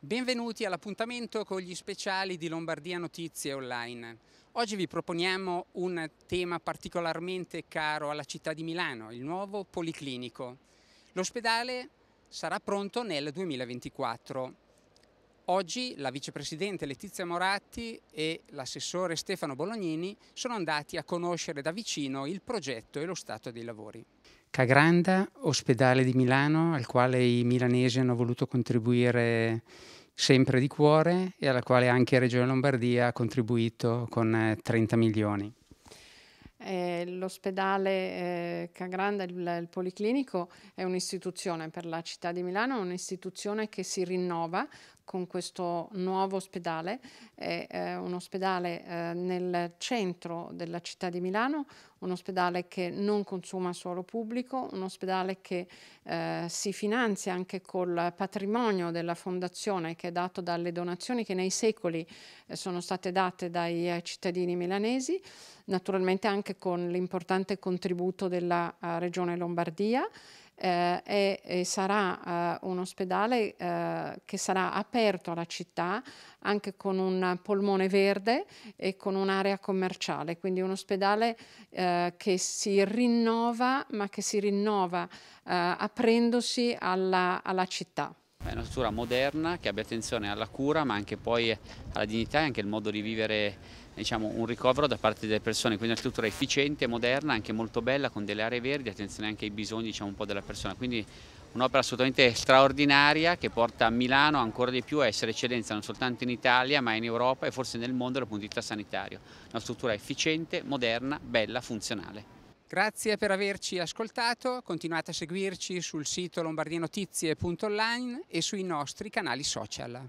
Benvenuti all'appuntamento con gli speciali di Lombardia Notizie Online. Oggi vi proponiamo un tema particolarmente caro alla città di Milano, il nuovo Policlinico. L'ospedale sarà pronto nel 2024 Oggi la vicepresidente Letizia Moratti e l'assessore Stefano Bolognini sono andati a conoscere da vicino il progetto e lo stato dei lavori. Cagranda, ospedale di Milano, al quale i milanesi hanno voluto contribuire sempre di cuore e alla quale anche Regione Lombardia ha contribuito con 30 eh, milioni. Eh, l'ospedale eh, Cagranda, il, il, Policlinico, è un'istituzione per la città di Milano, un'istituzione che si rinnova con questo nuovo ospedale, è eh, un ospedale eh, nel centro della città di Milano, un ospedale che non consuma suolo pubblico, un ospedale che eh, si finanzia anche col patrimonio della fondazione che è dato dalle donazioni che nei secoli eh, sono state date dai eh, cittadini milanesi, naturalmente anche con l'importante contributo della eh, regione Lombardia eh, e, e, sarà eh, un ospedale eh, che sarà aperto alla città anche con un polmone verde e con un'area commerciale, quindi un ospedale eh, che si rinnova ma che si rinnova eh, aprendosi alla, alla città è una struttura moderna che abbia attenzione alla cura ma anche poi alla dignità e anche al modo di vivere diciamo, un ricovero da parte delle persone, quindi una struttura efficiente, moderna, anche molto bella con delle aree verdi, attenzione anche ai bisogni diciamo, della persona, quindi un'opera assolutamente straordinaria che porta a Milano ancora di più a essere eccellenza non soltanto in Italia ma in Europa e forse nel mondo dal punto di vista sanitario, una struttura efficiente, moderna, bella, funzionale. Grazie per averci ascoltato, continuate a seguirci sul sito lombardienotizie.online e sui nostri canali social.